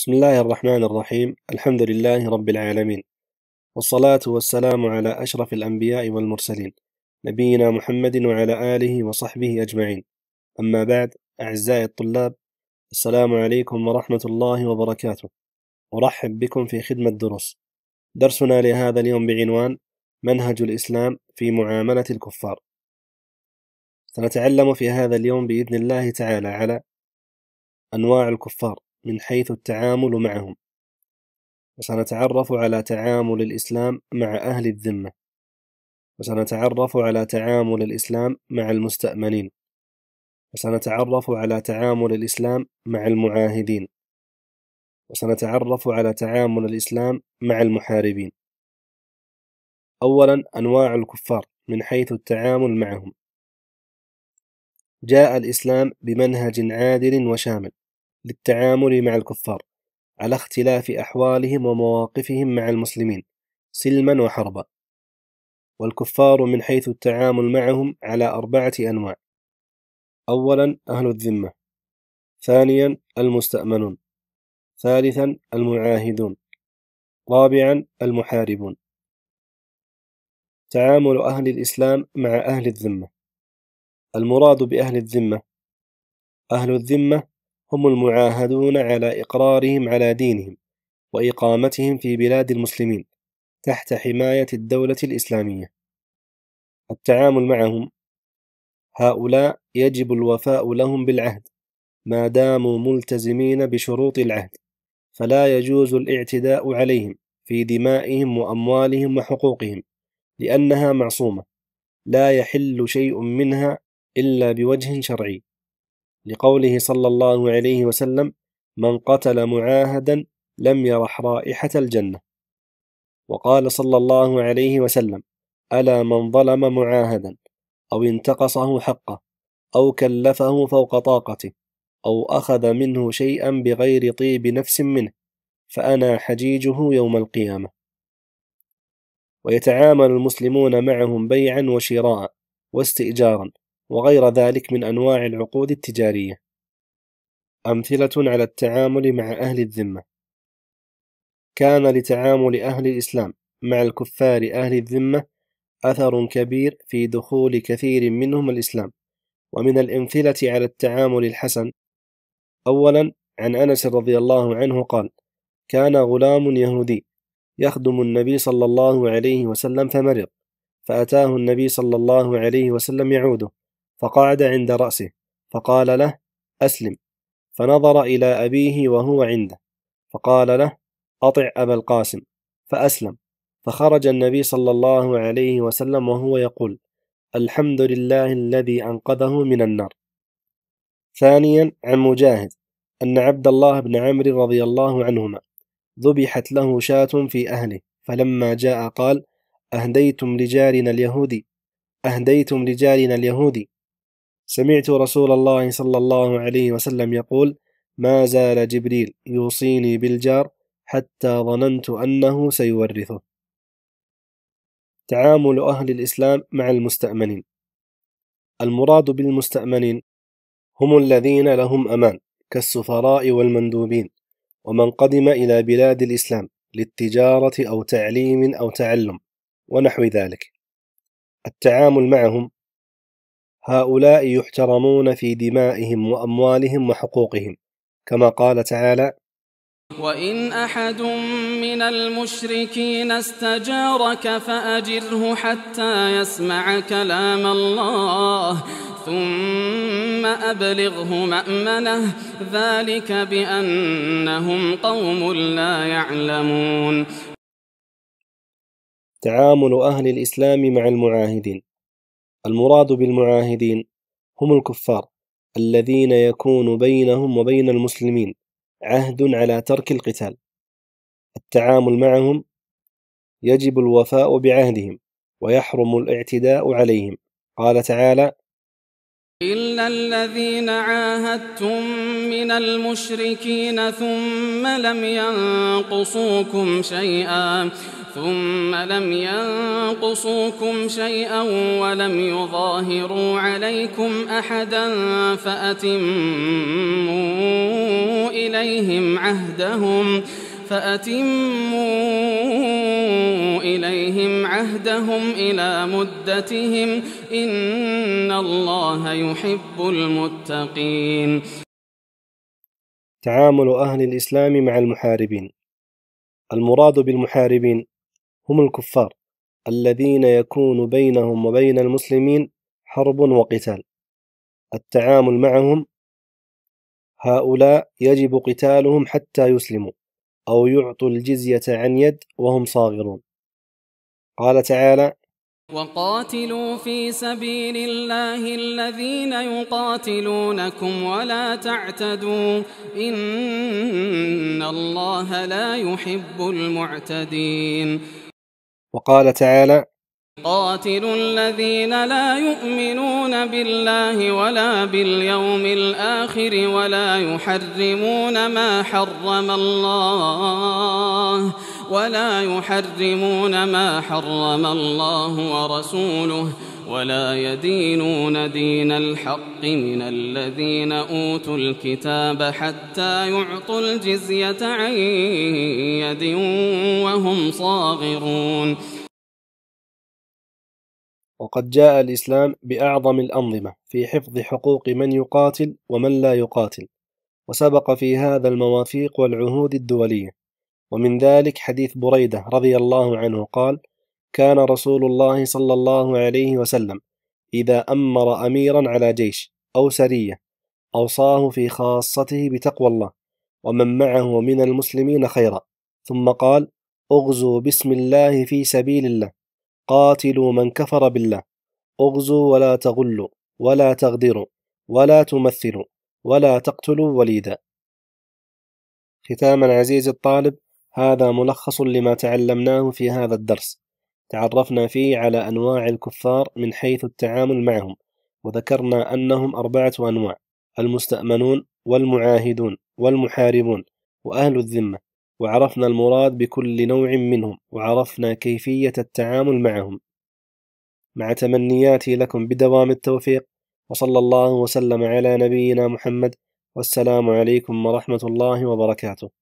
بسم الله الرحمن الرحيم الحمد لله رب العالمين والصلاة والسلام على أشرف الأنبياء والمرسلين نبينا محمد وعلى آله وصحبه أجمعين أما بعد أعزائي الطلاب السلام عليكم ورحمة الله وبركاته أرحب بكم في خدمة دروس درسنا لهذا اليوم بعنوان منهج الإسلام في معاملة الكفار سنتعلم في هذا اليوم بإذن الله تعالى على أنواع الكفار من حيث التعامل معهم وسنتعرف على تعامل الإسلام مع أهل الذمة وسنتعرف على تعامل الإسلام مع المستأمنين وسنتعرف على تعامل الإسلام مع المعاهدين وسنتعرف على تعامل الإسلام مع المحاربين أولا أنواع الكفار من حيث التعامل معهم جاء الإسلام بمنهج عادل وشامل للتعامل مع الكفار على اختلاف أحوالهم ومواقفهم مع المسلمين سلما وحربا والكفار من حيث التعامل معهم على أربعة أنواع أولا أهل الذمة ثانيا المستأمنون ثالثا المعاهدون رابعا المحاربون تعامل أهل الإسلام مع أهل الذمة المراد بأهل الذمة أهل الذمة هم المعاهدون على إقرارهم على دينهم وإقامتهم في بلاد المسلمين تحت حماية الدولة الإسلامية. التعامل معهم هؤلاء يجب الوفاء لهم بالعهد ما داموا ملتزمين بشروط العهد، فلا يجوز الاعتداء عليهم في دمائهم وأموالهم وحقوقهم، لأنها معصومة، لا يحل شيء منها إلا بوجه شرعي. لقوله صلى الله عليه وسلم من قتل معاهدا لم يرح رائحة الجنة وقال صلى الله عليه وسلم ألا من ظلم معاهدا أو انتقصه حقه أو كلفه فوق طاقته أو أخذ منه شيئا بغير طيب نفس منه فأنا حجيجه يوم القيامة ويتعامل المسلمون معهم بيعا وشراء واستئجارا وغير ذلك من أنواع العقود التجارية. أمثلة على التعامل مع أهل الذمة كان لتعامل أهل الإسلام مع الكفار أهل الذمة أثر كبير في دخول كثير منهم الإسلام، ومن الأمثلة على التعامل الحسن أولا عن أنس رضي الله عنه قال: كان غلام يهودي يخدم النبي صلى الله عليه وسلم فمرض، فأتاه النبي صلى الله عليه وسلم يعوده، فقعد عند رأسه فقال له أسلم فنظر إلى أبيه وهو عنده فقال له أطع أبا القاسم فأسلم فخرج النبي صلى الله عليه وسلم وهو يقول الحمد لله الذي أنقذه من النار ثانيا عن مجاهد أن عبد الله بن عمرو رضي الله عنهما ذبحت له شاة في أهله فلما جاء قال أهديتم لجارنا اليهودي أهديتم لجارنا اليهودي سمعت رسول الله صلى الله عليه وسلم يقول ما زال جبريل يوصيني بالجار حتى ظننت أنه سيورثه تعامل أهل الإسلام مع المستأمنين المراد بالمستأمنين هم الذين لهم أمان كالسفراء والمندوبين ومن قدم إلى بلاد الإسلام للتجارة أو تعليم أو تعلم ونحو ذلك التعامل معهم هؤلاء يحترمون في دمائهم وأموالهم وحقوقهم كما قال تعالى وإن أحد من المشركين استجارك فأجره حتى يسمع كلام الله ثم أبلغه مأمنه ذلك بأنهم قوم لا يعلمون تعامل أهل الإسلام مع المعاهدين المراد بالمعاهدين هم الكفار الذين يكون بينهم وبين المسلمين عهد على ترك القتال التعامل معهم يجب الوفاء بعهدهم ويحرم الاعتداء عليهم قال تعالى إلا الذين عاهدتم من المشركين ثم لم ينقصوكم شيئا ثم لم ينقصوكم شيئا ولم يظاهروا عليكم احدا فاتموا اليهم عهدهم فأتموا إليهم عهدهم إلى مدتهم إن الله يحب المتقين تعامل أهل الإسلام مع المحاربين المراد بالمحاربين هم الكفار الذين يكون بينهم وبين المسلمين حرب وقتال التعامل معهم هؤلاء يجب قتالهم حتى يسلموا أو يعطوا الجزية عن يد وهم صاغرون قال تعالى وقاتلوا في سبيل الله الذين يقاتلونكم ولا تعتدوا إن الله لا يحب المعتدين وقال تعالى قاتلوا الذين لا يؤمنون بالله ولا باليوم الآخر ولا يحرمون ما حرم الله ولا يحرمون ما حرم الله ورسوله ولا يدينون دين الحق من الذين أوتوا الكتاب حتى يعطوا الجزية عن يد وهم صاغرون وقد جاء الإسلام بأعظم الأنظمة في حفظ حقوق من يقاتل ومن لا يقاتل وسبق في هذا المواثيق والعهود الدولية ومن ذلك حديث بريدة رضي الله عنه قال كان رسول الله صلى الله عليه وسلم إذا أمر أميرا على جيش أو سرية أوصاه في خاصته بتقوى الله ومن معه من المسلمين خيرا ثم قال اغزوا بسم الله في سبيل الله قاتلوا من كفر بالله اغزوا ولا تغلوا ولا تغدروا ولا تمثلوا ولا تقتلوا وليدا ختاما عزيزي الطالب هذا ملخص لما تعلمناه في هذا الدرس تعرفنا فيه على أنواع الكفار من حيث التعامل معهم وذكرنا أنهم أربعة أنواع المستأمنون والمعاهدون والمحاربون وأهل الذمة وعرفنا المراد بكل نوع منهم وعرفنا كيفية التعامل معهم مع تمنياتي لكم بدوام التوفيق وصلى الله وسلم على نبينا محمد والسلام عليكم ورحمة الله وبركاته